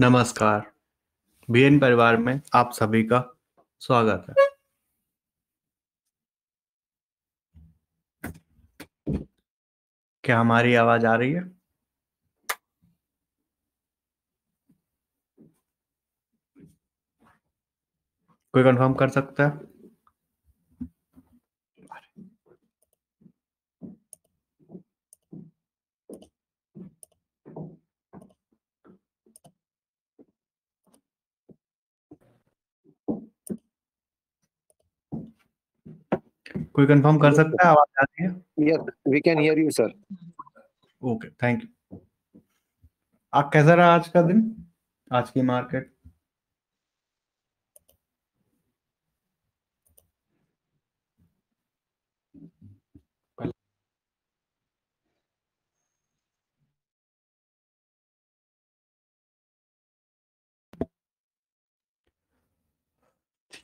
नमस्कार बीएन परिवार में आप सभी का स्वागत है क्या हमारी आवाज आ रही है कोई कंफर्म कर सकता है कोई कंफर्म कर सकता है आवाज आ रही है yes we can hear you sir okay thank you आप कैसा रहा आज का दिन आज की मार्केट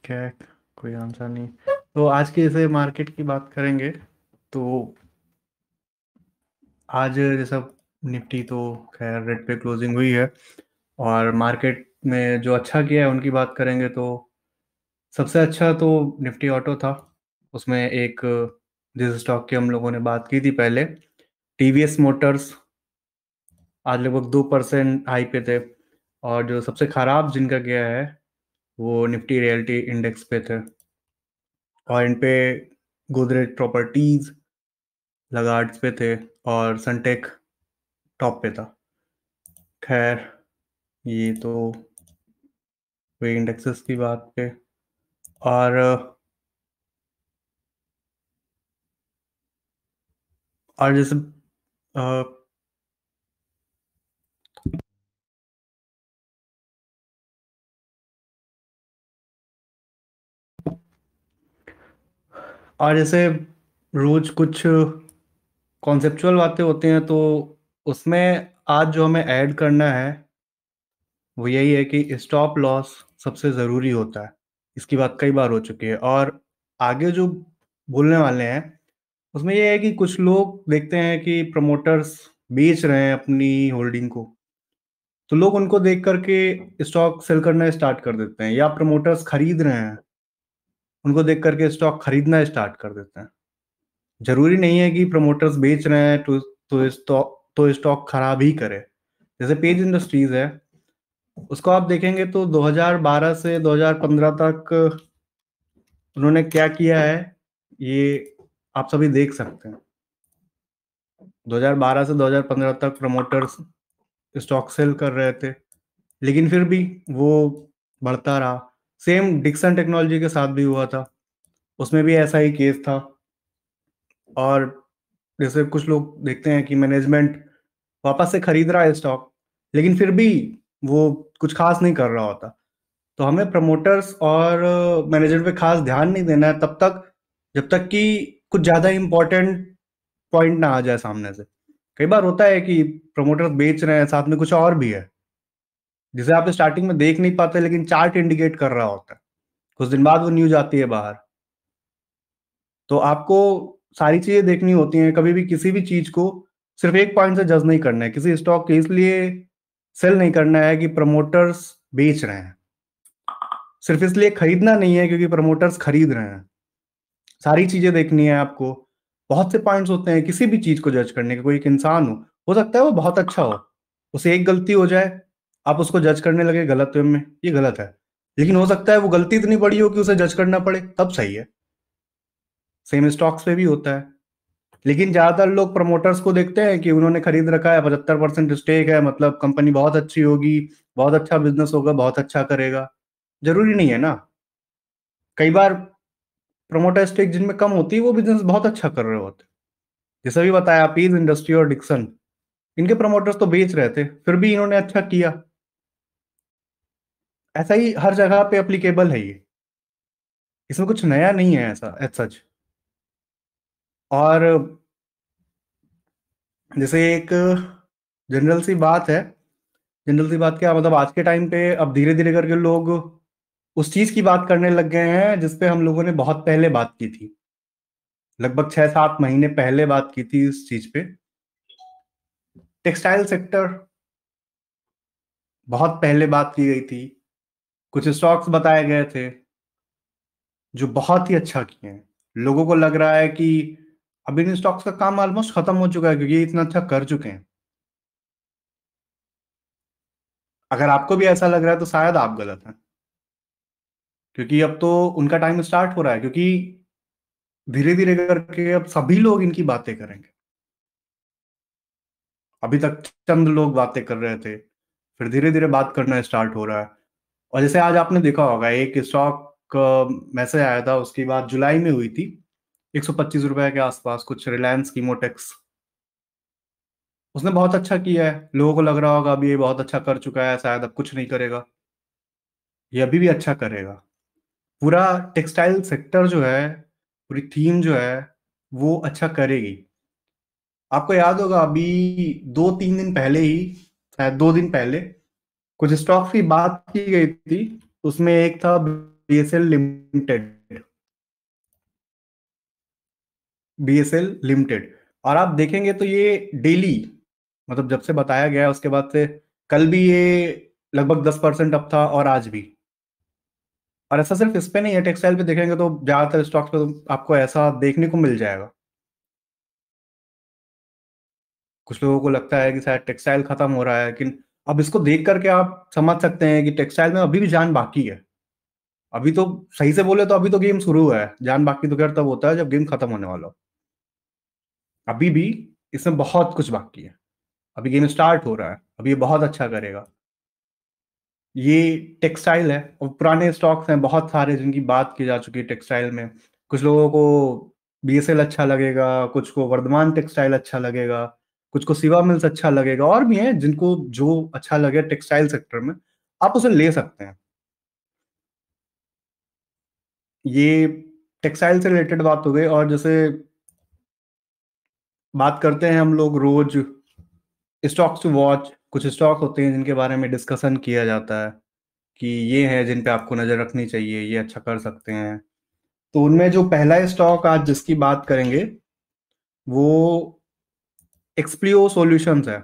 ठीक है कोई आंसर नहीं तो आज के जैसे मार्केट की बात करेंगे तो आज जैसा निफ्टी तो खैर रेड पे क्लोजिंग हुई है और मार्केट में जो अच्छा किया है उनकी बात करेंगे तो सबसे अच्छा तो निफ्टी ऑटो था उसमें एक जिस स्टॉक की हम लोगों ने बात की थी पहले टीवीएस मोटर्स आज लगभग दो परसेंट हाई पे थे और जो सबसे खराब जिनका गया है वो निफ्टी रियल्टी इंडेक्स पे थे पॉइंट पे गोदरेज प्रॉपर्टीज लगार्ड्स पे थे और सनटेक टॉप पे था खैर ये तो वे इंडेक्सेस की बात पे और और जैसे और जैसे रोज कुछ कॉन्सेप्चुअल बातें होती हैं तो उसमें आज जो हमें ऐड करना है वो यही है कि स्टॉप लॉस सबसे ज़रूरी होता है इसकी बात कई बार हो चुकी है और आगे जो बोलने वाले हैं उसमें यह है कि कुछ लोग देखते हैं कि प्रमोटर्स बेच रहे हैं अपनी होल्डिंग को तो लोग उनको देख करके स्टॉक सेल करना स्टार्ट कर देते हैं या प्रमोटर्स खरीद रहे हैं उनको देख करके स्टॉक खरीदना स्टार्ट कर देते हैं जरूरी नहीं है कि प्रमोटर्स बेच रहे हैं तो तो स्टॉक तो खराब ही करे जैसे पेज इंडस्ट्रीज है उसको आप देखेंगे तो 2012 से 2015 तक उन्होंने क्या किया है ये आप सभी देख सकते हैं 2012 से 2015 तक प्रमोटर्स स्टॉक सेल कर रहे थे लेकिन फिर भी वो बढ़ता रहा सेम डिक्सन टेक्नोलॉजी के साथ भी हुआ था उसमें भी ऐसा ही केस था और जैसे कुछ लोग देखते हैं कि मैनेजमेंट वापस से खरीद रहा है स्टॉक लेकिन फिर भी वो कुछ खास नहीं कर रहा होता तो हमें प्रमोटर्स और मैनेजर पे खास ध्यान नहीं देना है तब तक जब तक कि कुछ ज़्यादा इम्पोर्टेंट पॉइंट ना आ जाए सामने से कई बार होता है कि प्रमोटर्स बेच रहे हैं साथ में कुछ और भी है जिसे आप स्टार्टिंग तो में देख नहीं पाते लेकिन चार्ट इंडिकेट कर रहा होता है कुछ दिन बाद वो न्यूज आती है बाहर तो आपको सारी चीजें देखनी होती हैं कभी भी किसी भी चीज को सिर्फ एक पॉइंट से जज नहीं करना है किसी स्टॉक के इसलिए सेल नहीं करना है कि प्रमोटर्स बेच रहे हैं सिर्फ इसलिए खरीदना नहीं है क्योंकि प्रमोटर्स खरीद रहे हैं सारी चीजें देखनी है आपको बहुत से पॉइंट्स होते हैं किसी भी चीज को जज करने के कोई एक इंसान हो हो सकता है वो बहुत अच्छा हो उसे एक गलती हो जाए आप उसको जज करने लगे गलत में ये गलत है लेकिन हो सकता है वो गलती इतनी बड़ी हो कि उसे जज करना पड़े तब सही है सेम स्टॉक्स पे भी होता है लेकिन ज्यादातर लोग प्रमोटर्स को देखते हैं कि उन्होंने खरीद रखा है पचहत्तर परसेंट स्टेक है मतलब कंपनी बहुत अच्छी होगी बहुत अच्छा बिजनेस होगा बहुत अच्छा करेगा जरूरी नहीं है ना कई बार प्रमोटर स्टेक जिनमें कम होती है वो बिजनेस बहुत अच्छा कर रहे होते जैसे भी बताया पीज इंडस्ट्री और डिक्सन इनके प्रमोटर्स तो बेच रहे थे फिर भी इन्होंने अच्छा किया ऐसा ही हर जगह पे अप्लीकेबल है ये इसमें कुछ नया नहीं है ऐसा एज सच और जैसे एक जनरल सी बात है जनरल सी बात क्या मतलब आज के टाइम पे अब धीरे धीरे करके लोग उस चीज की बात करने लग गए हैं जिसपे हम लोगों ने बहुत पहले बात की थी लगभग छह सात महीने पहले बात की थी इस चीज पे टेक्सटाइल सेक्टर बहुत पहले बात की गई थी कुछ स्टॉक्स बताए गए थे जो बहुत ही अच्छा किए हैं लोगों को लग रहा है कि अब इन स्टॉक्स का काम ऑलमोस्ट खत्म हो चुका है क्योंकि ये इतना अच्छा कर चुके हैं अगर आपको भी ऐसा लग रहा है तो शायद आप गलत हैं क्योंकि अब तो उनका टाइम स्टार्ट हो रहा है क्योंकि धीरे धीरे करके अब सभी लोग इनकी बातें करेंगे अभी तक चंद लोग बातें कर रहे थे फिर धीरे धीरे बात करना स्टार्ट हो रहा है और जैसे आज आपने देखा होगा एक स्टॉक मैसेज आया था उसकी बात जुलाई में हुई थी एक सौ पच्चीस रुपए के आसपास कुछ रिलायंस कीमोटेक्स उसने बहुत अच्छा किया है लोगों को लग रहा होगा अभी ये बहुत अच्छा कर चुका है शायद अब कुछ नहीं करेगा ये अभी भी अच्छा करेगा पूरा टेक्सटाइल सेक्टर जो है पूरी थीम जो है वो अच्छा करेगी आपको याद होगा अभी दो तीन दिन पहले ही शायद दो दिन पहले कुछ स्टॉक की बात की गई थी उसमें एक था बीएसएल लिमिटेड बीएसएल लिमिटेड और आप देखेंगे तो ये डेली मतलब जब से बताया गया उसके बाद से कल भी ये लगभग दस परसेंट अप था और आज भी और ऐसा सिर्फ इस पे नहीं है टेक्सटाइल पे देखेंगे तो ज्यादातर स्टॉक्स पे तो आपको ऐसा देखने को मिल जाएगा कुछ लोगों को लगता है कि शायद टेक्सटाइल खत्म हो रहा है लेकिन अब इसको देख करके आप समझ सकते हैं कि टेक्सटाइल में अभी भी जान बाकी है अभी तो सही से बोले तो अभी तो गेम शुरू है जान बाकी तो खैर तब होता है जब गेम खत्म होने वाला हो अभी भी इसमें बहुत कुछ बाकी है अभी गेम स्टार्ट हो रहा है अभी ये बहुत अच्छा करेगा ये टेक्सटाइल है और पुराने स्टॉक्स हैं बहुत सारे जिनकी बात की जा चुकी है टेक्सटाइल में कुछ लोगों को बी अच्छा लगेगा कुछ को वर्धमान टेक्सटाइल अच्छा लगेगा कुछ को सिवा मिल्स अच्छा लगेगा और भी है जिनको जो अच्छा लगे टेक्सटाइल सेक्टर में आप उसे ले सकते हैं ये टेक्सटाइल से रिलेटेड बात हो गई और जैसे बात करते हैं हम लोग रोज स्टॉक्स टू वॉच कुछ स्टॉक होते हैं जिनके बारे में डिस्कशन किया जाता है कि ये है जिन पे आपको नज़र रखनी चाहिए ये अच्छा कर सकते हैं तो उनमें जो पहला स्टॉक आज जिसकी बात करेंगे वो एक्सप्लियो सॉल्यूशंस है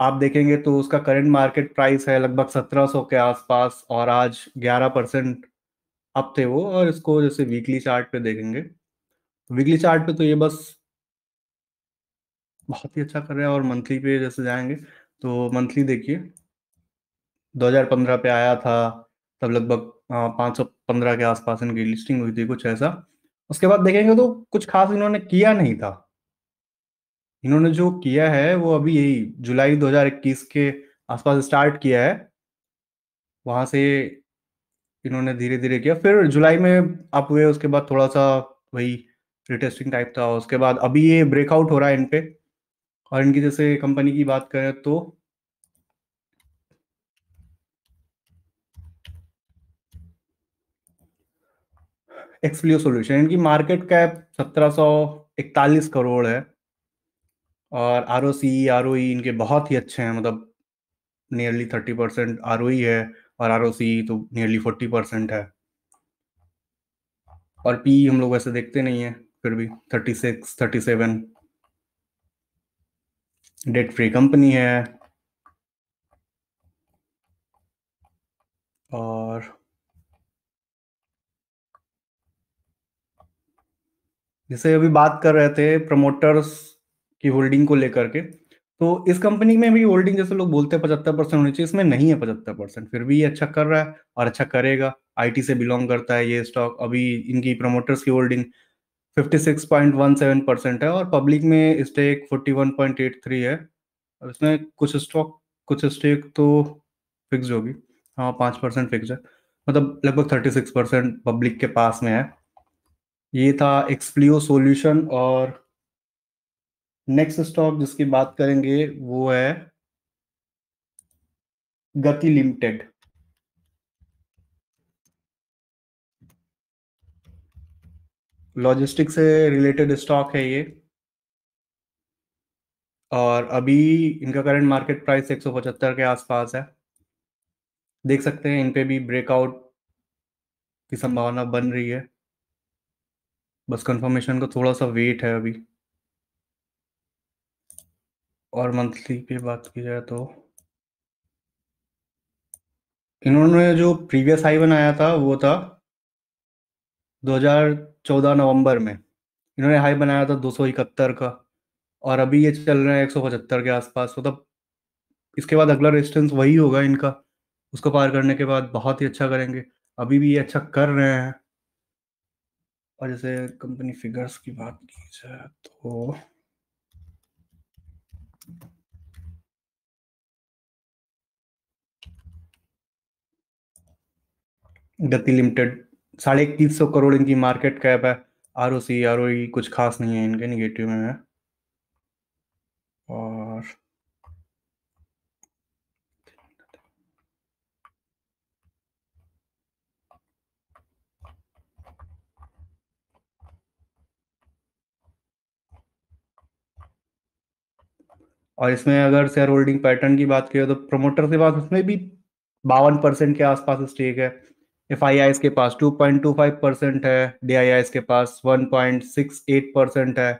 आप देखेंगे तो उसका करंट मार्केट प्राइस है लगभग 1700 के आसपास और आज 11 परसेंट अप थे वो और इसको जैसे वीकली चार्ट पे देखेंगे वीकली चार्ट पे तो ये बस बहुत ही अच्छा कर रहा है और मंथली पे जैसे जाएंगे तो मंथली देखिए 2015 पे आया था तब लगभग 515 हाँ, सौ पंद्रह के आसपास इनकी लिस्टिंग हुई थी कुछ ऐसा उसके बाद देखेंगे तो कुछ खास इन्होंने किया नहीं था इन्होंने जो किया है वो अभी यही जुलाई 2021 के आसपास स्टार्ट किया है वहां से इन्होंने धीरे धीरे किया फिर जुलाई में अप हुए उसके बाद थोड़ा सा वही रिटेस्टिंग टाइप था उसके बाद अभी ये ब्रेकआउट हो रहा है इनपे और इनकी जैसे कंपनी की बात करें तो एक्सप्लियो सॉल्यूशन इनकी मार्केट कैप सत्रह इकतालीस करोड़ है और आर ओ सी आर ओ इनके बहुत ही अच्छे हैं मतलब nearly thirty percent R O है और आर ओ सी तो नियरली फोर्टी परसेंट है और पी हम लोग वैसे देखते नहीं है फिर भी thirty six thirty seven debt free company है और जैसे अभी बात कर रहे थे प्रमोटर्स की होल्डिंग को लेकर के तो इस कंपनी में भी होल्डिंग जैसे लोग बोलते हैं पचहत्तर परसेंट होनी चाहिए इसमें नहीं है पचहत्तर परसेंट फिर भी ये अच्छा कर रहा है और अच्छा करेगा आईटी से बिलोंग करता है ये स्टॉक अभी इनकी प्रमोटर्स की होल्डिंग 56.17 परसेंट है और पब्लिक में स्टेक 41.83 है इसमें कुछ स्टॉक कुछ स्टेक तो फिक्स होगी हाँ पाँच परसेंट फिक्स है मतलब लगभग थर्टी सिक्स परसेंट पब्लिक के पास में है ये था एक्सप्लियो सॉल्यूशन और नेक्स्ट स्टॉक जिसकी बात करेंगे वो है गति लिमिटेड लॉजिस्टिक से रिलेटेड स्टॉक है ये और अभी इनका करंट मार्केट प्राइस एक के आसपास है देख सकते हैं इन पे भी ब्रेकआउट की संभावना बन रही है बस कंफर्मेशन को थोड़ा सा वेट है अभी और मंथली पे बात की जाए तो इन्होंने जो प्रीवियस हाई बनाया था वो था 2014 नवंबर में इन्होंने हाई बनाया था दो का और अभी ये चल रहे हैं एक के आसपास मतलब तब इसके बाद अगला रेजिस्टेंस वही होगा इनका उसको पार करने के बाद बहुत ही अच्छा करेंगे अभी भी ये अच्छा कर रहे हैं और जैसे कंपनी फिगर्स की बात की जाए तो गति लिमिटेड साढ़े इक्कीस सौ करोड़ इनकी मार्केट कैप है R O C R O कुछ खास नहीं है इनके निगेटिव में है और और इसमें अगर शेयर होल्डिंग पैटर्न की बात करें तो प्रमोटर के पास उसमें भी बावन परसेंट के आसपास स्टेक है एफ आई आई के पास two point two five percent है डी आई आई के पास one point six eight percent है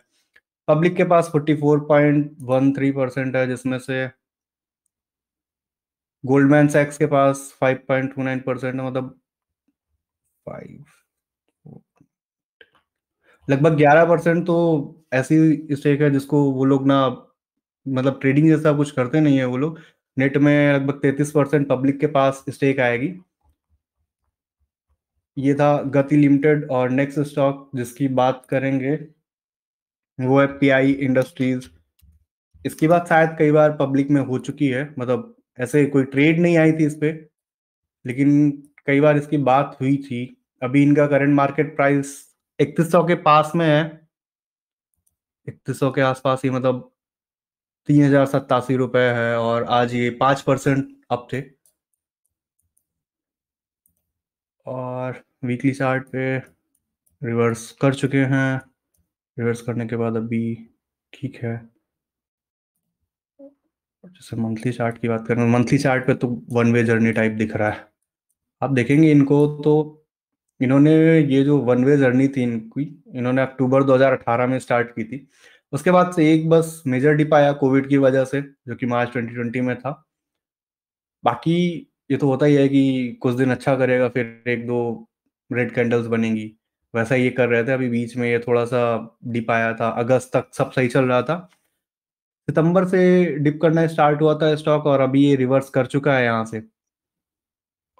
पब्लिक के पास forty four point one three percent है जिसमें से गोल्डमैन सैक्स के पास five point two nine percent मतलब लगभग ग्यारह परसेंट तो ऐसी स्टेक है जिसको वो लोग ना मतलब ट्रेडिंग जैसा कुछ करते नहीं है वो लोग नेट में लगभग तैतीस परसेंट पब्लिक के पास स्टेक आएगी ये था गति लिमिटेड और नेक्स्ट स्टॉक जिसकी बात करेंगे वो है पीआई इंडस्ट्रीज इसकी बात शायद कई बार पब्लिक में हो चुकी है मतलब ऐसे कोई ट्रेड नहीं आई थी इस पर लेकिन कई बार इसकी बात हुई थी अभी इनका करंट मार्केट प्राइस इकतीस के पास में है इकतीस के आसपास ही मतलब तीन हजार सत्तासी रुपए है और आज ये पांच परसेंट अप थे और वीकली चार्ट पे रिवर्स कर चुके हैं रिवर्स करने के बाद अभी ठीक है जैसे मंथली चार्ट की बात करें मंथली चार्ट पे तो वन वे जर्नी टाइप दिख रहा है आप देखेंगे इनको तो इन्होंने ये जो वन वे जर्नी थी इनकी इन्होंने अक्टूबर 2018 में स्टार्ट की थी उसके बाद से एक बस मेजर डिप आया कोविड की वजह से जो कि मार्च 2020 में था बाकी ये तो होता ही है कि कुछ दिन अच्छा करेगा फिर एक दो रेड कैंडल्स बनेंगी वैसा ये कर रहे थे अभी बीच में ये थोड़ा सा डिप आया था अगस्त तक सब सही चल रहा था सितंबर से डिप करना स्टार्ट हुआ था स्टॉक और अभी ये रिवर्स कर चुका है यहाँ से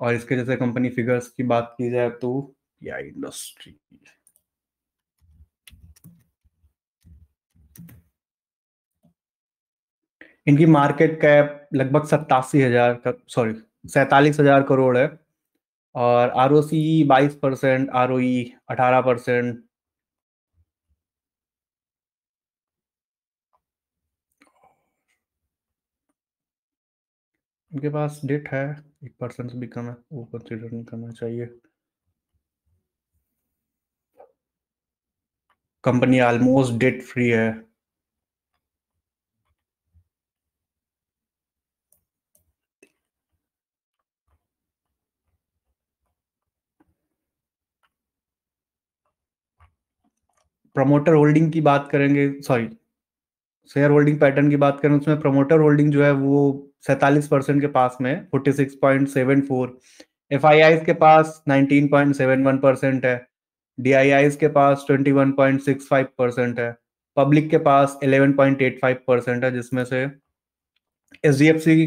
और इसके जैसे कंपनी फिगर्स की बात की जाए तो या इंडस्ट्री इनकी मार्केट कैप लगभग सत्तासी हजार सॉरी सैतालीस हजार करोड़ है और आर ओ सी बाईस परसेंट आर ओ अठारह परसेंट उनके पास डेट है एक परसेंट भी कम है वो कंसिडर नहीं करना चाहिए कंपनी ऑलमोस्ट डेट फ्री है प्रमोटर होल्डिंग की बात करेंगे सॉरी शेयर होल्डिंग पैटर्न की बात करें उसमें प्रमोटर होल्डिंग जो है वो सैतालीस परसेंट के पास में forty six point seven four F I Is के पास nineteen point seven one percent है डी आई आईज के पास twenty one point six five percent है पब्लिक के पास eleven point eight five percent है जिसमें से एच डी एफ सी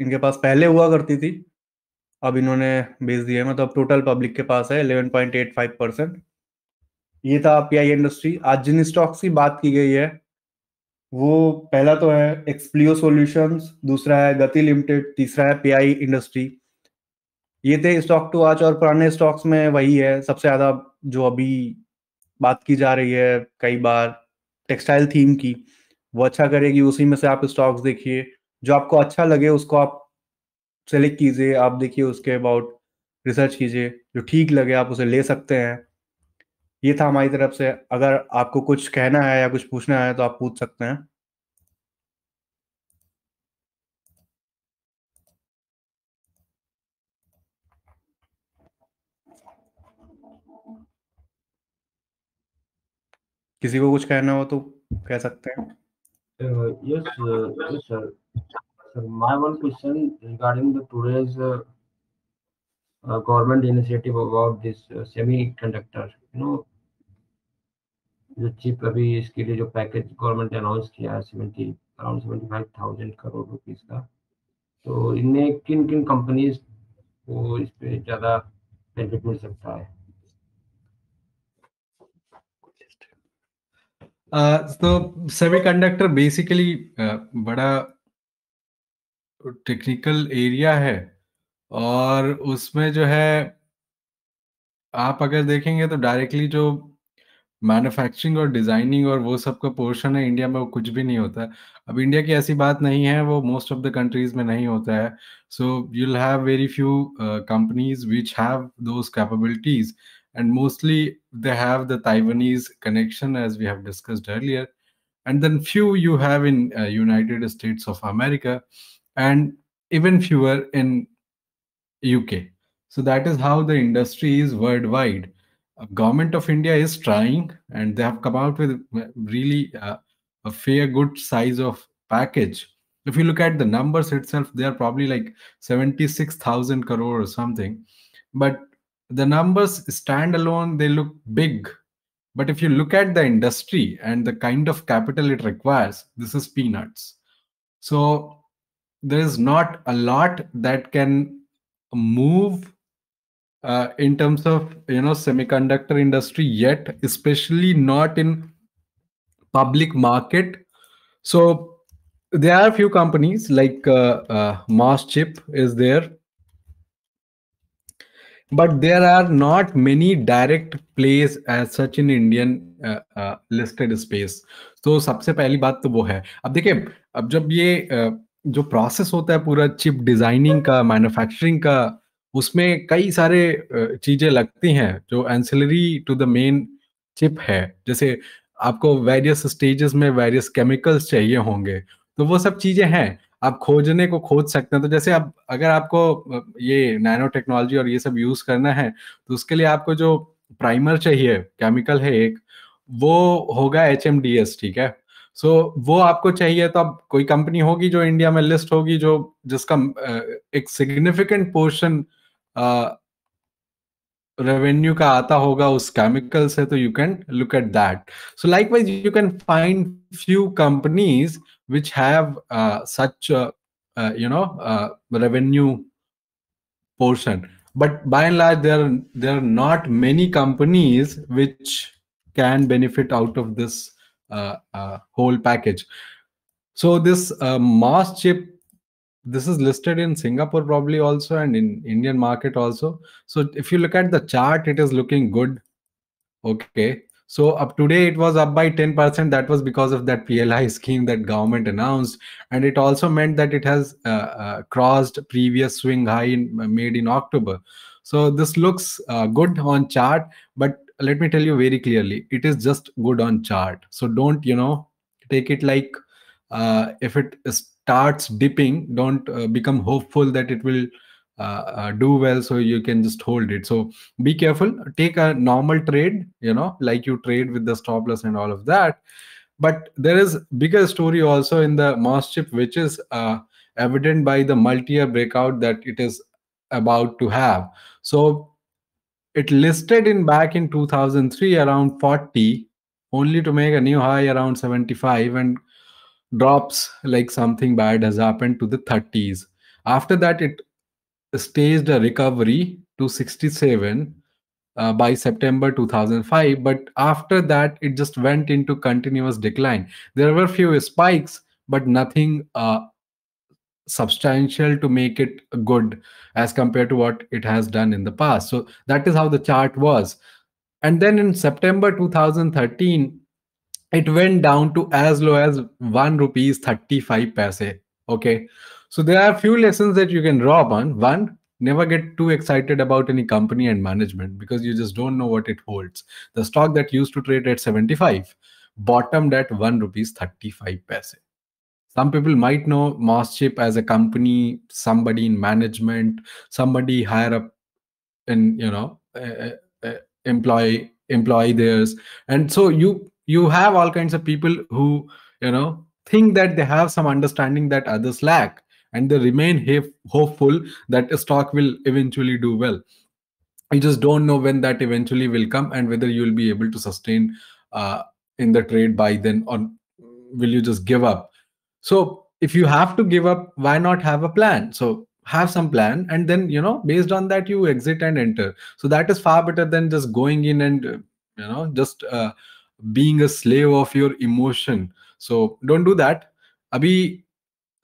इनके पास पहले हुआ करती थी अब इन्होंने बेच दिए मतलब टोटल पब्लिक के पास है eleven point eight five percent ये था पीआई इंडस्ट्री आज जिन स्टॉक्स की बात की गई है वो पहला तो है एक्सप्लियो सॉल्यूशंस दूसरा है गति लिमिटेड तीसरा है पीआई इंडस्ट्री ये थे स्टॉक टू तो आज और पुराने स्टॉक्स में वही है सबसे ज्यादा जो अभी बात की जा रही है कई बार टेक्सटाइल थीम की वो अच्छा करेगी उसी में से आप स्टॉक्स देखिए जो आपको अच्छा लगे उसको आप सेलेक्ट कीजिए आप देखिए उसके अबाउट रिसर्च कीजिए जो ठीक लगे आप उसे ले सकते हैं ये था हमारी तरफ से अगर आपको कुछ कहना है या कुछ पूछना है तो आप पूछ सकते हैं किसी को कुछ कहना हो तो कह सकते हैं yes sir sir my one question regarding the today's government initiative about this semiconductor you know जो चिप अभी इसके लिए जो पैकेज गवर्नमेंट ने अनाउंस किया है seventy around seventy five thousand crore rupees का तो इनमें किन किन कंपनीज को इस पर ज़्यादा बेनिफिट मिल सकता है तो सेमीकंडक्टर बेसिकली बड़ा टेक्निकल एरिया है और उसमें जो है आप अगर देखेंगे तो डायरेक्टली जो मैन्युफैक्चरिंग और डिजाइनिंग और वो सब का पोर्शन है इंडिया में वो कुछ भी नहीं होता है अब इंडिया की ऐसी बात नहीं है वो मोस्ट ऑफ द कंट्रीज में नहीं होता है so you'll have very few companies which have those capabilities and mostly they have the Taiwanese connection as we have discussed earlier and then few you have in United States of America and even fewer in so that is how the industry is world wide government of India is trying, and they have come out with really uh, a fair good size of package. If you look at the numbers itself, they are probably like 76,000 crore or something. But the numbers stand alone, they look big. But if you look at the industry and the kind of capital it requires, this is peanuts. So there is not a lot that can move uh, in terms of you know semiconductor industry yet especially not in public market so there are a few companies like uh, uh, mass chip is there but there are not many direct plays as such in indian uh, uh, listed space तो सबसे पहली बात तो वो है अब देखिए अब जब ये जो प्रोसेस होता है पूरा चिप डिजाइनिंग का मैन्युफैक्चरिंग का उसमें कई सारे चीजें लगती हैं जो ancillary to the main chip है जैसे आपको वेरियस स्टेजेस में वेरियस केमिकल्स चाहिए होंगे तो वो सब चीजें हैं आप खोजने को खोज सकते हैं तो जैसे आप अगर आपको ये नैनो टेक्नोलॉजी और ये सब यूज करना है तो उसके लिए आपको जो प्राइमर चाहिए केमिकल है एक वो होगा एच ठीक है सो so, वो आपको चाहिए तो अब कोई कंपनी होगी जो इंडिया में लिस्ट होगी जो जिसका एक significant portion revenue ka aata hoga us chemical se to you can look at that so likewise you can find few companies which have uh, such uh, uh, you know uh, revenue portion but by and large there there are not many companies which can benefit out of this uh, uh, whole package so this mass chip this is listed in singapore probably also and in indian market also so if you look at the chart it is looking good okay so up today it was up by 10% that was because of that pli scheme that government announced and it also meant that it has uh, uh, crossed previous swing high in, uh, made in october so this looks uh, good on chart but let me tell you very clearly it is just good on chart so don't you know take it like uh, if it is starts dipping don't uh, become hopeful that it will uh, uh, do well so you can just hold it so be careful take a normal trade you know like you trade with the stop loss and all of that but there is bigger story also in the mass chip which is uh, evident by the multi-year breakout that it is about to have so it listed in back in 2003 around 40 only to make a new high around 75 and drops like something bad has happened to the 30s. After that, it staged a recovery to 67 uh, by September 2005. But after that, it just went into continuous decline. There were few spikes, but nothing uh, substantial to make it good as compared to what it has done in the past. So that is how the chart was. And then in September 2013, it went down to as low as 1 rupees 35 paise okay so there are a few lessons that you can draw upon one never get too excited about any company and management because you just don't know what it holds the stock that used to trade at 75 bottomed at 1 rupees 35 paise some people might know Mosschip as a company somebody in management somebody higher up in you know uh, uh, employee employee theirs and so you you have all kinds of people who you know think that they have some understanding that others lack and they remain hopeful that a stock will eventually do well you just don't know when that eventually will come and whether you'll be able to sustain uh, in the trade by then or will you just give up so if you have to give up why not have a plan so have some plan and then you know based on that you exit and enter so that is far better than just going in and you know just uh, being a slave of your emotion so don't do that abhi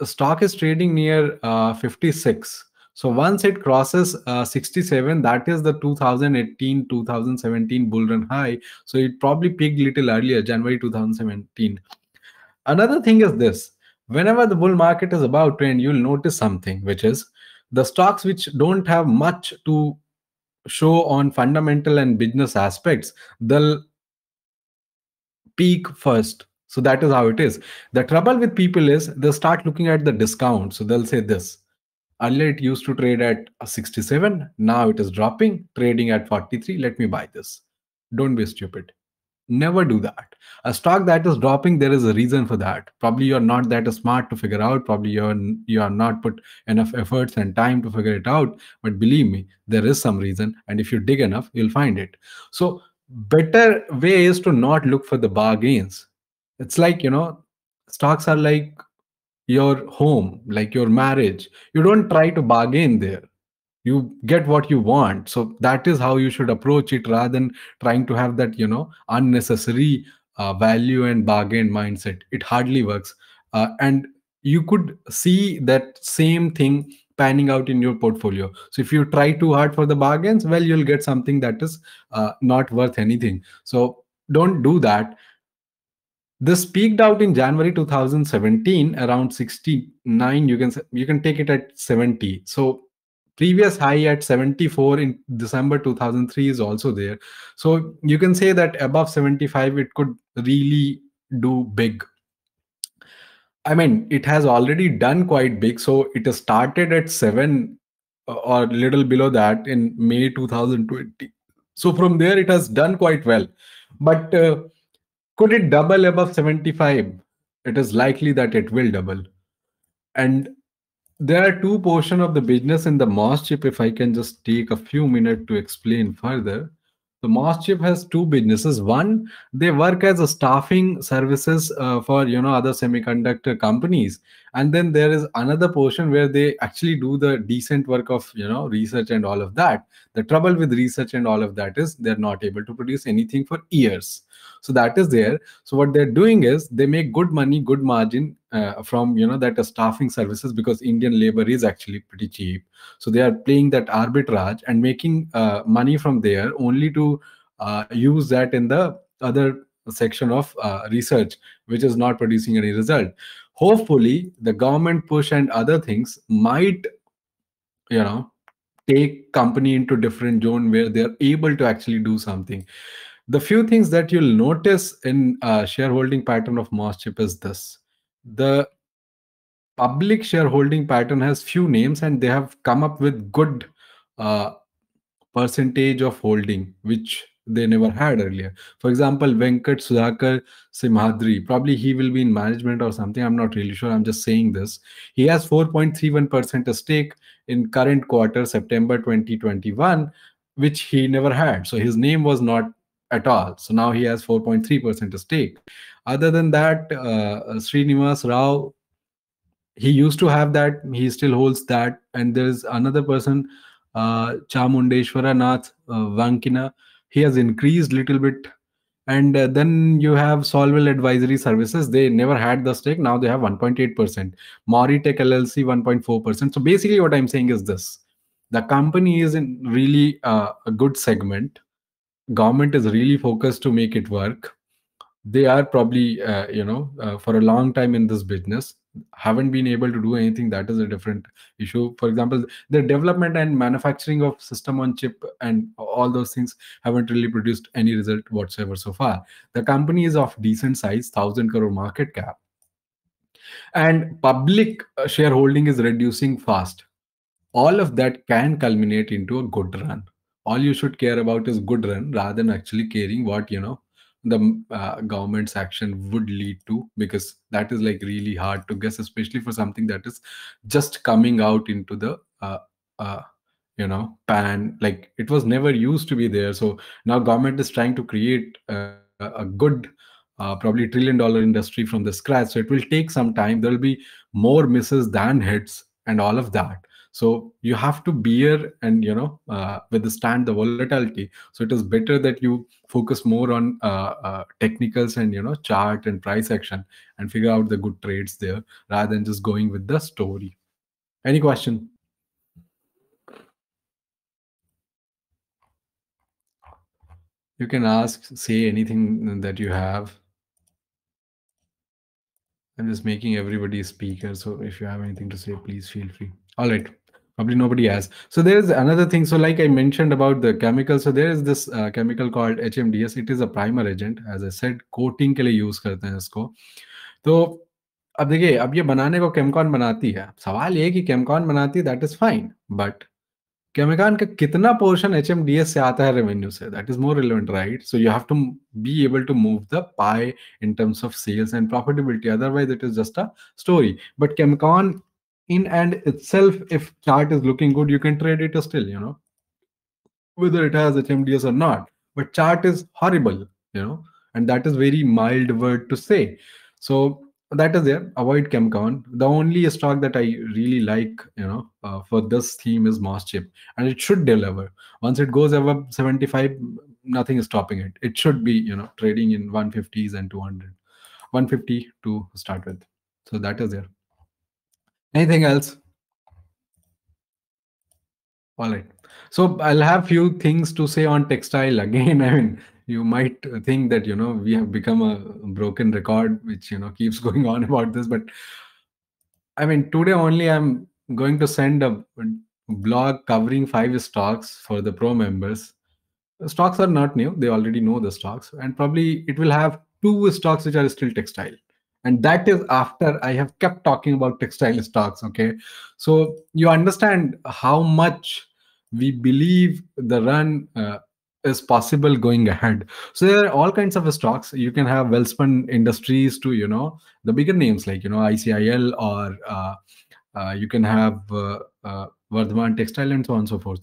stock is trading near uh, 56 so once it crosses uh, 67 that is the 2018 2017 bull run high so it probably peaked little earlier january 2017 another thing is this whenever the bull market is about to end you'll notice something which is the stocks which don't have much to show on fundamental and business aspects they'll peak first. So that is how it is. The trouble with people is they start looking at the discount. So they'll say this. Earlier it used to trade at 67. Now it is dropping, trading at 43. Let me buy this. Don't be stupid. Never do that. A stock that is dropping, there is a reason for that. Probably you're not that smart to figure out. Probably you're you are not put enough efforts and time to figure it out. But believe me, there is some reason. And if you dig enough, you'll find it. So better way is to not look for the bargains it's like you know stocks are like your home like your marriage you don't try to bargain there you get what you want so that is how you should approach it rather than trying to have that you know unnecessary uh, value and bargain mindset it hardly works uh, and you could see that same thing panning out in your portfolio. So if you try too hard for the bargains, well, you'll get something that is uh, not worth anything. So don't do that. This peaked out in January 2017 around 69. You can you can take it at 70. So previous high at 74 in December 2003 is also there. So you can say that above 75, it could really do big I mean, it has already done quite big. So it started at seven uh, or little below that in May 2020. So from there, it has done quite well. But uh, could it double above 75? It is likely that it will double. And there are two portions of the business in the MOS chip. If I can just take a few minutes to explain further, so Mosschip has two businesses. One, they work as a staffing services uh, for you know other semiconductor companies, and then there is another portion where they actually do the decent work of you know research and all of that. The trouble with research and all of that is they're not able to produce anything for years so that is there so what they're doing is they make good money good margin uh, from you know that uh, staffing services because indian labor is actually pretty cheap so they are playing that arbitrage and making uh, money from there only to uh, use that in the other section of uh, research which is not producing any result hopefully the government push and other things might you know take company into different zone where they're able to actually do something the few things that you'll notice in uh, shareholding pattern of MOSCHIP is this. The public shareholding pattern has few names and they have come up with good uh, percentage of holding, which they never had earlier. For example, Venkat Sudhakar Simhadri, probably he will be in management or something. I'm not really sure. I'm just saying this. He has 4.31% stake in current quarter, September 2021, which he never had. So his name was not at all. So now he has 4.3% stake. Other than that, uh, uh, Srinivas Rao, he used to have that. He still holds that. And there's another person, uh, Chamundeshwara Nath uh, Vankina. He has increased little bit. And uh, then you have Solwell Advisory Services. They never had the stake. Now they have 1.8%. Tech LLC 1.4%. So basically, what I'm saying is this: the company is in really uh, a good segment government is really focused to make it work they are probably uh, you know uh, for a long time in this business haven't been able to do anything that is a different issue for example the development and manufacturing of system on chip and all those things haven't really produced any result whatsoever so far the company is of decent size 1000 crore market cap and public uh, shareholding is reducing fast all of that can culminate into a good run all you should care about is good run rather than actually caring what you know the mm, uh, government's action would lead to because that is like really hard to guess especially for something that is just coming out into the uh, uh, you know pan like it was never used to be there so now government is trying to create a, a good uh, probably trillion dollar industry from the scratch so it will take some time there will be more misses than hits and all of that so you have to bear and you know uh, withstand the volatility so it is better that you focus more on uh, uh, technicals and you know chart and price action and figure out the good trades there rather than just going with the story any question you can ask say anything that you have i'm just making everybody a speaker so if you have anything to say please feel free all right probably nobody has so there's another thing so like i mentioned about the chemical so there is this uh, chemical called hmds it is a primer agent as i said coating के लिए use करते हैं इसको तो अब देखिए अब ये बनाने को केमकॉन बनाती है सवाल ये कि केमकॉन बनाती है that is fine but Chemcon का कितना पोर्शन एच से आता है रेवेन्यू से that is more relevant right so you have to be able to move the pie in terms of sales and profitability otherwise it is just a story but Chemcon in and itself if chart is looking good you can trade it still you know whether it has hmds or not but chart is horrible you know and that is very mild word to say so that is there avoid chemcon the only stock that i really like you know uh, for this theme is mosschip and it should deliver once it goes above 75 nothing is stopping it it should be you know trading in 150s and 200 150 to start with so that is there Anything else? All right. So I'll have few things to say on textile again. I mean, you might think that you know we have become a broken record, which you know keeps going on about this. But I mean, today only I'm going to send a blog covering five stocks for the pro members. stocks are not new; they already know the stocks, and probably it will have two stocks which are still textile and that is after i have kept talking about textile mm-hmm. stocks okay so you understand how much we believe the run uh, is possible going ahead so there are all kinds of stocks you can have wellspun industries to you know the bigger names like you know icil or uh, uh, you can have uh, uh Vardhman textile and so on and so forth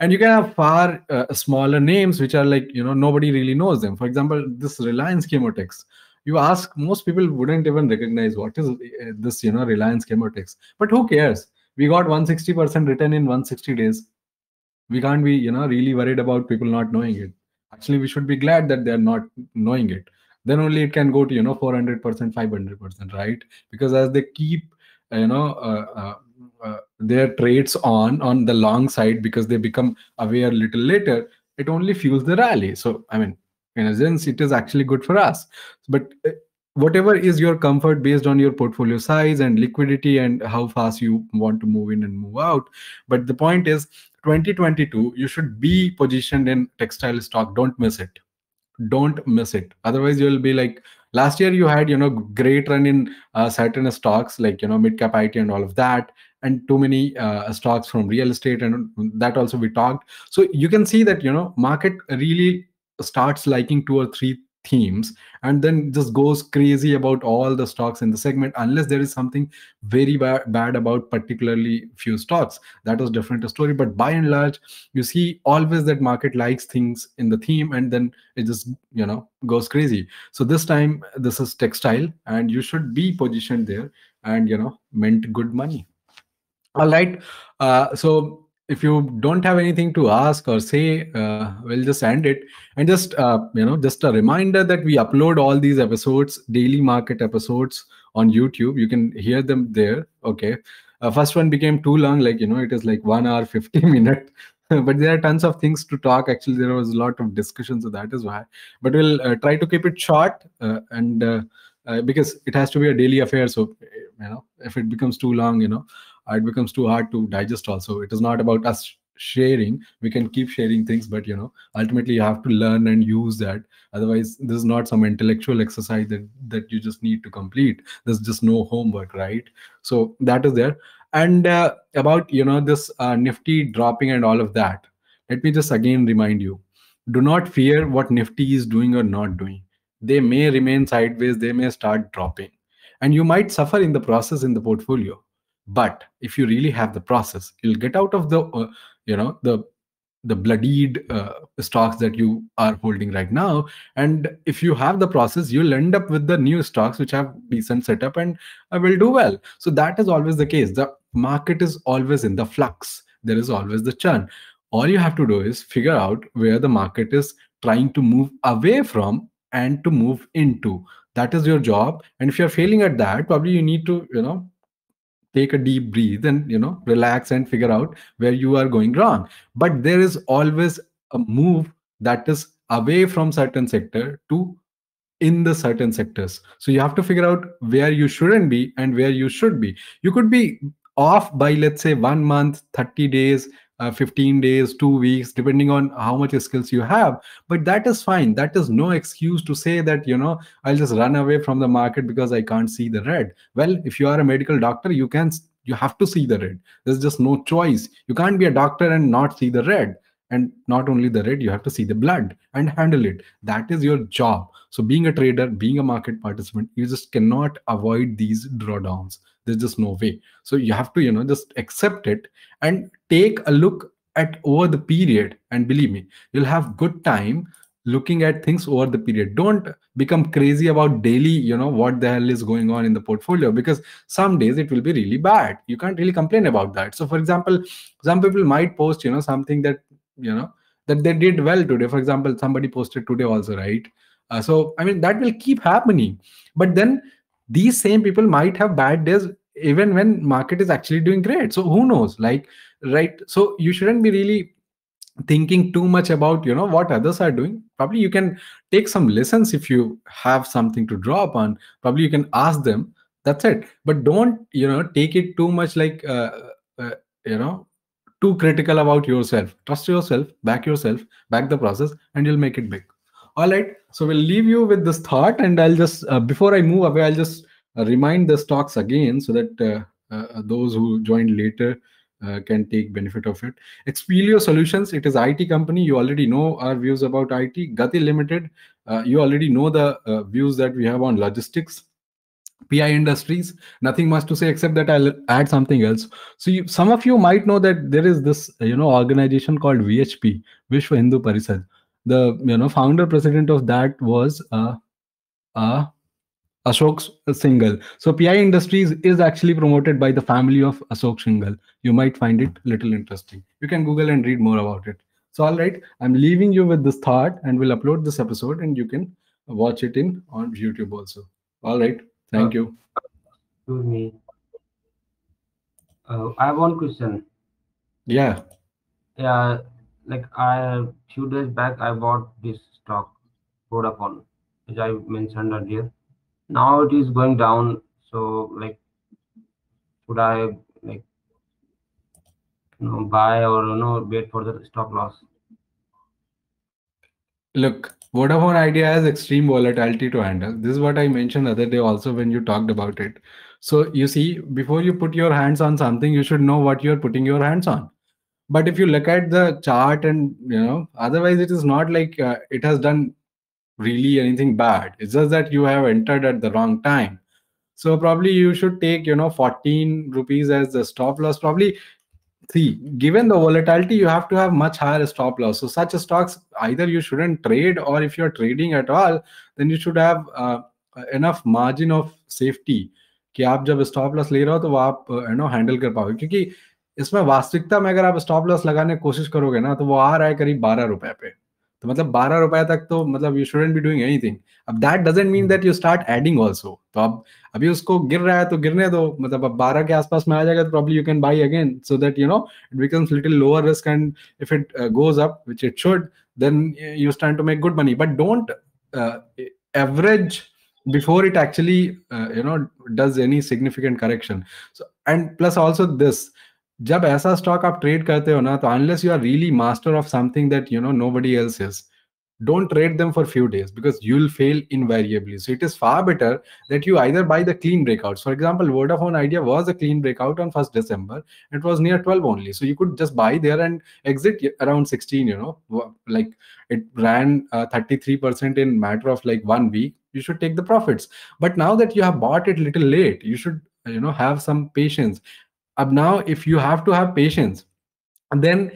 and you can have far uh, smaller names which are like you know nobody really knows them for example this reliance chemotex uh, you ask most people wouldn't even recognize what is eh, this you know reliance chemotex but who cares we got 160% return in 160 days we can't be you know really worried about people not knowing it actually we should be glad that they're not knowing it then only it can go to you know 400% 500% right because as they keep eh, you know uh, uh, uh their trades on on the long side because they become aware little later it only fuels the rally so i mean in a sense it is actually good for us but uh, whatever is your comfort based on your portfolio size and liquidity and how fast you want to move in and move out but the point is 2022 you should be positioned in textile stock don't miss it don't miss it otherwise you'll be like last year you had you know great run in uh, certain stocks like you know midcap IT and all of that and too many uh, stocks from real estate and that also we talked so you can see that you know market really starts liking two or three themes and then just goes crazy about all the stocks in the segment unless there is something very ba- bad about particularly few stocks that was different story but by and large you see always that market likes things in the theme and then it just you know goes crazy so this time this is textile and you should be positioned there and you know meant good money all right uh, so if you don't have anything to ask or say, uh, we'll just end it. And just uh, you know, just a reminder that we upload all these episodes, daily market episodes on YouTube. You can hear them there. Okay. Uh, first one became too long, like you know, it is like one hour fifty minute. but there are tons of things to talk. Actually, there was a lot of discussion, so that is why. But we'll uh, try to keep it short uh, and. Uh, because it has to be a daily affair so you know if it becomes too long you know it becomes too hard to digest also it is not about us sharing we can keep sharing things but you know ultimately you have to learn and use that otherwise this is not some intellectual exercise that that you just need to complete there's just no homework right so that is there and uh, about you know this uh, nifty dropping and all of that let me just again remind you do not fear what nifty is doing or not doing they may remain sideways they may start dropping and you might suffer in the process in the portfolio but if you really have the process you'll get out of the uh, you know the the bloodied uh, stocks that you are holding right now and if you have the process you'll end up with the new stocks which have decent setup and uh, will do well so that is always the case the market is always in the flux there is always the churn all you have to do is figure out where the market is trying to move away from and to move into that is your job and if you're failing at that probably you need to you know take a deep breath and you know relax and figure out where you are going wrong but there is always a move that is away from certain sector to in the certain sectors so you have to figure out where you shouldn't be and where you should be you could be off by let's say 1 month 30 days uh, 15 days, two weeks, depending on how much skills you have. But that is fine. That is no excuse to say that, you know, I'll just run away from the market because I can't see the red. Well, if you are a medical doctor, you can, you have to see the red. There's just no choice. You can't be a doctor and not see the red. And not only the red, you have to see the blood and handle it. That is your job. So, being a trader, being a market participant, you just cannot avoid these drawdowns there's just no way so you have to you know just accept it and take a look at over the period and believe me you'll have good time looking at things over the period don't become crazy about daily you know what the hell is going on in the portfolio because some days it will be really bad you can't really complain about that so for example some people might post you know something that you know that they did well today for example somebody posted today also right uh, so i mean that will keep happening but then these same people might have bad days even when market is actually doing great so who knows like right so you shouldn't be really thinking too much about you know what others are doing probably you can take some lessons if you have something to draw upon probably you can ask them that's it but don't you know take it too much like uh, uh, you know too critical about yourself trust yourself back yourself back the process and you'll make it big all right so we'll leave you with this thought and i'll just uh, before i move away i'll just uh, remind the stocks again so that uh, uh, those who joined later uh, can take benefit of it. Expelio Solutions, it is IT company. You already know our views about IT. Gati Limited, uh, you already know the uh, views that we have on logistics. PI Industries, nothing much to say except that I'll add something else. So you, some of you might know that there is this, you know, organization called VHP, Vishwa Hindu Parishad the you know founder president of that was uh, uh, Ashok Singhal. So PI Industries is actually promoted by the family of Ashok Singhal. You might find it little interesting. You can Google and read more about it. So all right, I'm leaving you with this thought, and we'll upload this episode, and you can watch it in on YouTube also. All right, thank uh, you. Excuse me. Uh, I have one question. Yeah. Yeah like I a few days back I bought this stock Vodafone, which I mentioned earlier. Now it is going down. So like, should I like you know, buy or you know wait for the stock loss? Look, Vodafone Idea has extreme volatility to handle. This is what I mentioned other day also when you talked about it. So you see, before you put your hands on something, you should know what you're putting your hands on but if you look at the chart and you know otherwise it is not like uh, it has done really anything bad it's just that you have entered at the wrong time so probably you should take you know 14 rupees as the stop loss probably see given the volatility you have to have much higher stop loss so such stocks either you shouldn't trade or if you're trading at all then you should have uh, enough margin of safety कि आप जब stop loss ले रहे हो तो वो आप you know handle कर पाओगे क्योंकि इसमें वास्तविकता में अगर आप स्टॉप लॉस लगाने की कोशिश करोगे ना तो वो आ रहा है करीब बारह रुपए पे तो मतलब बारह रुपए तक तो मतलब you shouldn't be doing anything अब that doesn't mean that you start adding also तो अब अभी उसको गिर रहा है तो गिरने दो मतलब अब बारह के आसपास में आ जाएगा तो probably you can buy again so that you know it becomes little lower risk and if it goes up which it should then you stand to make good money but don't average before it actually you know does any significant correction and plus also this जब ऐसा stock आप trade करते हो ना तो unless you are really master of something that you know no buddy else don't trade them for few days because you'll fail invariably so it is far better that you either buy the clean breakouts for example vodafone idea was a clean breakout on 1st december it was near 12 only so you could just buy there and exit around 16 you know like it ran 33% uh, in matter of like one week you should take the profits but now that you have bought it little late you should you know have some patience up now if you have to have patience and then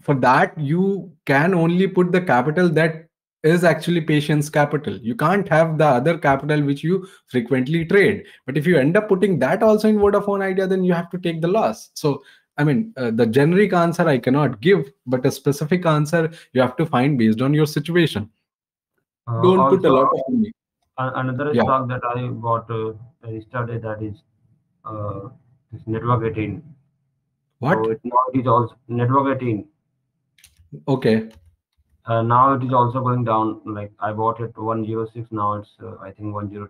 for that you can only put the capital that is actually patience capital you can't have the other capital which you frequently trade but if you end up putting that also in vodafone idea then you have to take the loss so i mean uh, the generic answer i cannot give but a specific answer you have to find based on your situation uh, don't also, put a lot of money another yeah. stock that i bought uh, yesterday that is uh, it's network 18. What? So it, now it is also network 18. Okay. Uh, now it is also going down. Like I bought it 106. Now it's uh, I think 102.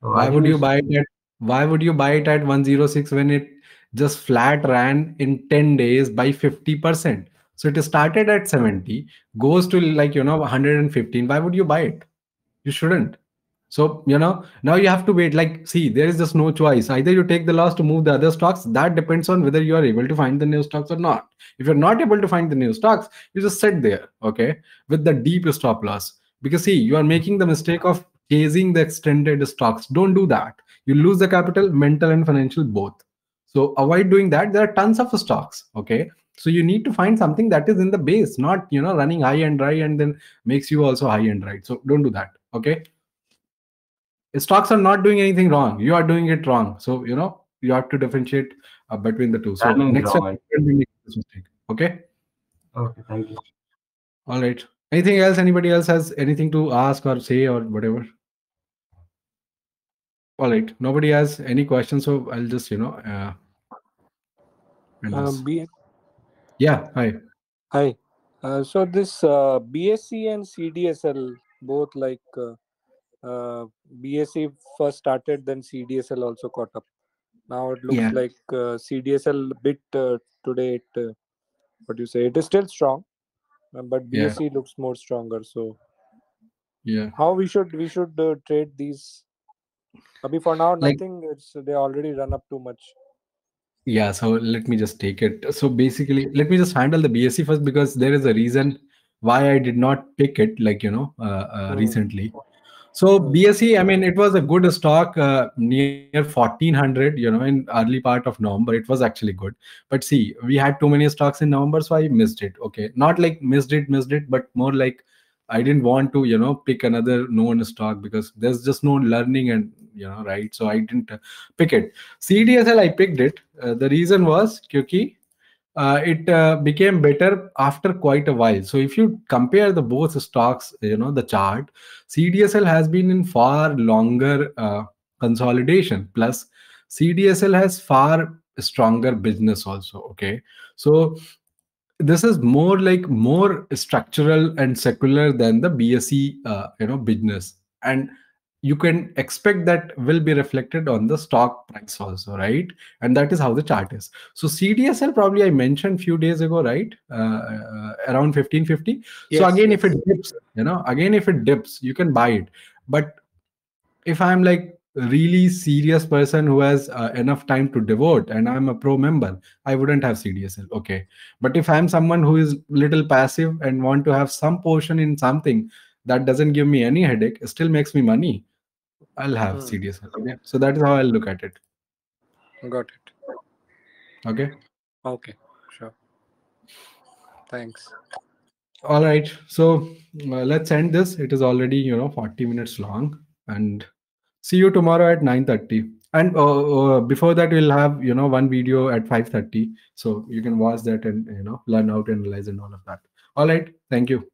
So why would you buy it? At, why would you buy it at 106 when it just flat ran in 10 days by 50 percent? So it started at 70, goes to like you know 115. Why would you buy it? You shouldn't. So, you know, now you have to wait. Like, see, there is just no choice. Either you take the loss to move the other stocks. That depends on whether you are able to find the new stocks or not. If you're not able to find the new stocks, you just sit there, okay, with the deep stop loss. Because, see, you are making the mistake of chasing the extended stocks. Don't do that. You lose the capital, mental and financial both. So, avoid doing that. There are tons of stocks, okay? So, you need to find something that is in the base, not, you know, running high and dry and then makes you also high and dry. So, don't do that, okay? stocks are not doing anything wrong. You are doing it wrong. So you know you have to differentiate uh, between the two. So next wrong. time, Okay. Okay. Thank you. All right. Anything else? Anybody else has anything to ask or say or whatever? All right. Nobody has any questions, so I'll just you know. Uh, um, B- yeah. Hi. Hi. Uh, so this uh, BSc and CDSL both like uh, uh, BSE first started, then CDSL also caught up. Now it looks yeah. like uh, CDSL bit uh, today. It, uh, what do you say? It is still strong, uh, but BSE yeah. looks more stronger. So, yeah, how we should we should trade these? Abhi for now, like, nothing. It's they already run up too much. Yeah, so let me just take it. So basically, let me just handle the BSE first because there is a reason why I did not pick it. Like you know, mm. recently so BSE, I mean, it was a good stock uh, near 1400, you know, in early part of November. It was actually good. But see, we had too many stocks in November, so I missed it. Okay. Not like missed it, missed it, but more like I didn't want to, you know, pick another known stock because there's just no learning and, you know, right. So I didn't uh, pick it. CDSL, I picked it. Uh, the reason was, because uh, it uh, became better after quite a while. So if you compare the both stocks, you know the chart, CDSL has been in far longer uh, consolidation. Plus, CDSL has far stronger business also. Okay, so this is more like more structural and secular than the BSE, uh, you know, business and you can expect that will be reflected on the stock price also right and that is how the chart is so cdsl probably i mentioned few days ago right uh, uh, around 1550 yes, so again if it dips you know again if it dips you can buy it but if i'm like really serious person who has uh, enough time to devote and i'm a pro member i wouldn't have cdsl okay but if i'm someone who is little passive and want to have some portion in something that doesn't give me any headache still makes me money I'll have hmm. CDSL. Okay. So that is how I'll look at it. Got it. Okay. Okay. Sure. Thanks. All right. So uh, let's end this. It is already, you know, 40 minutes long. And see you tomorrow at 9.30. And uh, uh, before that, we'll have, you know, one video at 5.30. So you can watch that and, you know, learn how to analyze and all of that. All right. Thank you.